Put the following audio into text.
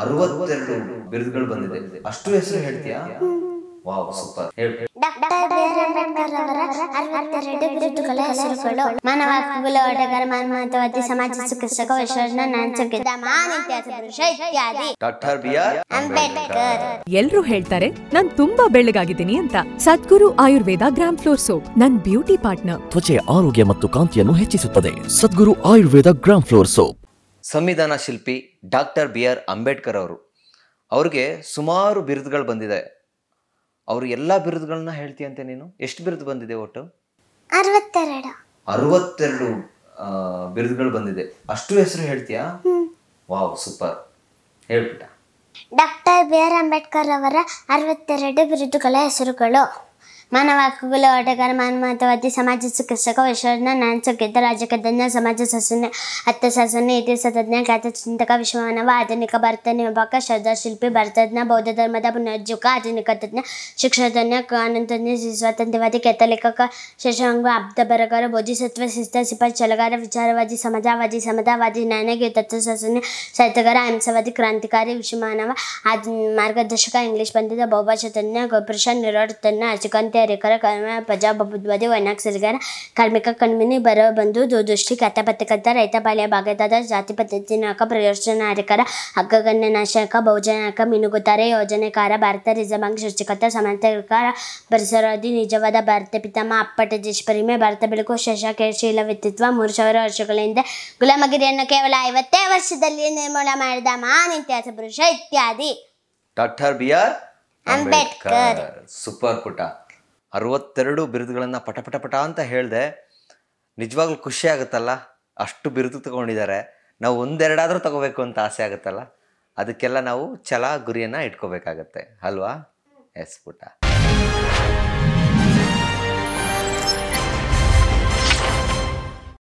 ಅರವತ್ತೆರಡು ಬಿರುದುಗಳು ಬಂದಿದೆ ಅಷ್ಟು ಹೆಸರು ಹೇಳ್ತೀಯಾ ವಾವ್ ಸೂಪರ್ ಹೇಳ್ತಾರೆ ನಾನ್ ತುಂಬಾ ಬೆಳ್ಳಗಾಗಿದ್ದೀನಿ ಅಂತ Sadguru Ayurveda gram flour soap ನನ್ ಬ್ಯೂಟಿ ಪಾರ್ಟ್ನರ್ ತ್ವಚೆ ಆರೋಗ್ಯ ಮತ್ತು ಕಾಂತಿಯನ್ನು ಹೆಚ್ಚಿಸುತ್ತದೆ Sadguru Ayurveda gram flour soap ಸಂವಿಧಾನ ಶಿಲ್ಪಿ ಡಾಕ್ಟರ್ ಬಿ ಆರ್ ಅಂಬೇಡ್ಕರ್ ಅವರು ಅವ್ರಿಗೆ ಸುಮಾರು ಬಿರುದುಗಳು ಬಂದಿದೆ ಅವರು ಎಲ್ಲ ಬಿರುದುಗಳನ್ನ ಹೇಳ್ತೀಯಂತೆ ನೀನು ಎಷ್ಟು ಬಿರುದು ಬಂದಿದೆ ಒಟ್ಟು ಅರವತ್ತೆರಡು ಅರವತ್ತೆರಡು ಬಿರುದುಗಳು ಬಂದಿದೆ ಅಷ್ಟು ಹೆಸರು ಹೇಳ್ತೀಯಾ ವಾವ್ ಸೂಪರ್ ಹೇಳ್ಬಿಟ್ಟ ಡಾಕ್ಟರ್ ಬಿ ಆರ್ ಅಂಬೇಡ್ಕರ್ ಅವರ ಅರವತ್ತೆರಡು ಬಿರುದುಗಳ ಹೆಸರುಗಳು मन हकल ओटकर मन मतवती समाज चिकित्सक विश्वजन नुखित राजकृत समाज शासन अत्य शासन इतिहासज्ञ कथ चिंतक विश्वमानव आधुनिक भरत निपक श्रद्धा शिल्पी भरतज्ञ बौद्ध धर्म पुनर्जुक आधुनिक तज्ञ शिक्षाज्ञ आनंद शिशुवतंत्रवादि कैथलिक शशांग अब्द बरगर बोधिसत्व शिस्त सिपाही चलगार विचारवादी समाजवादी समतावादी नानगी तत्व शासन सत्यगर अहिंसावादी क्रांतिकारी विश्वमानव आदि मार्गदर्शक इंग्ली पंडित भौभाषतज्ञ गोपुरुष निरोधतज्ञ अचुकंते ಅಧಿಕಾರಿಗಳ ಕರ್ಮ ಪಂಜಾಬ್ ಕಾರ್ಮಿಕ ಕಣ್ಮಿನಿ ಬರ ಬಂದು ದೂರದೃಷ್ಟಿ ಕಥ ರೈತ ಭಾಗದ ಜಾತಿ ಪದ್ಧತಿ ನಾಕ ಪ್ರಯೋಜನಕಾರಕರ ಹಗ್ಗಗಣ್ಯ ನಾಶಕ ಬಹುಜನಕ ಮಿನುಗುತ್ತಾರೆ ಯೋಜನೆಕಾರ ಭಾರತ ರಿಸರ್ವ್ ಬ್ಯಾಂಕ್ ಸೃಷ್ಟಿಕರ್ತ ಸಮರ್ಥಕಾರ ಪರಿಸರವಾದಿ ನಿಜವಾದ ಭಾರತ ಪಿತಾಮ ಅಪ್ಪಟ ಜಿಷ್ಪರಿಮೆ ಭಾರತ ಬೆಳಕು ಶಶಕೇಶೀಲ ವ್ಯಕ್ತಿತ್ವ ಮೂರು ಸಾವಿರ ವರ್ಷಗಳ ಹಿಂದೆ ಗುಲಾಮಗಿರಿಯನ್ನು ಕೇವಲ ಐವತ್ತೇ ವರ್ಷದಲ್ಲಿ ನಿರ್ಮೂಲ ಮಾಡಿದ ಮಹಾನ್ ಇತಿಹಾಸ ಪುರುಷ ಇತ್ಯಾದಿ doctor B R Ambedkar super ಪುಟ ಅರವತ್ತೆರಡು ಬಿರುದುಗಳನ್ನು ಪಟಪಟ ಪಟ ಅಂತ ಹೇಳಿದೆ ನಿಜವಾಗ್ಲೂ ಖುಷಿ ಆಗುತ್ತಲ್ಲ ಅಷ್ಟು ಬಿರುದು ತಗೊಂಡಿದ್ದಾರೆ ನಾವು ಒಂದೆರಡಾದರೂ ತಗೋಬೇಕು ಅಂತ ಆಸೆ ಆಗುತ್ತಲ್ಲ ಅದಕ್ಕೆಲ್ಲ ನಾವು ಛಲ ಗುರಿಯನ್ನು ಇಟ್ಕೋಬೇಕಾಗತ್ತೆ ಅಲ್ವಾ ಎಸ್ ಪುಟ